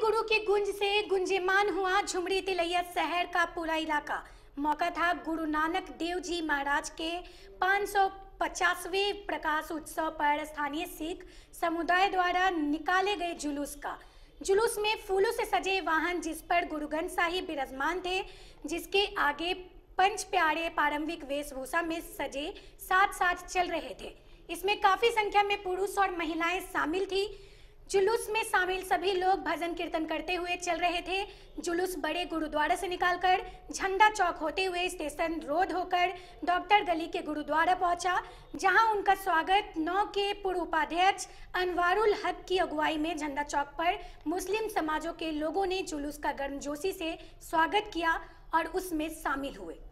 गुरु की गुंज से गुंजमान हुआ झुमरी तिलैया शहर का पूरा इलाका मौका था गुरु नानक देव जी महाराज के 550वें प्रकाश उत्सव पर स्थानीय सिख समुदाय द्वारा निकाले गए जुलूस का जुलूस में फूलों से सजे वाहन जिस पर गुरुगन साहिब विराजमान थे जिसके आगे पंच प्यारे पारंभिक वेशभूषा में सजे साथ साथ चल रहे थे इसमें काफी संख्या में पुरुष और महिलाएं शामिल थी जुलूस में शामिल सभी लोग भजन कीर्तन करते हुए चल रहे थे जुलूस बड़े गुरुद्वारा से निकालकर झंडा चौक होते हुए स्टेशन रोड होकर डॉक्टर गली के गुरुद्वारा पहुंचा जहां उनका स्वागत नौ के पूर्व उपाध्यक्ष अनवारुल हक की अगुवाई में झंडा चौक पर मुस्लिम समाजों के लोगों ने जुलूस का गर्मजोशी से स्वागत किया और उसमें शामिल हुए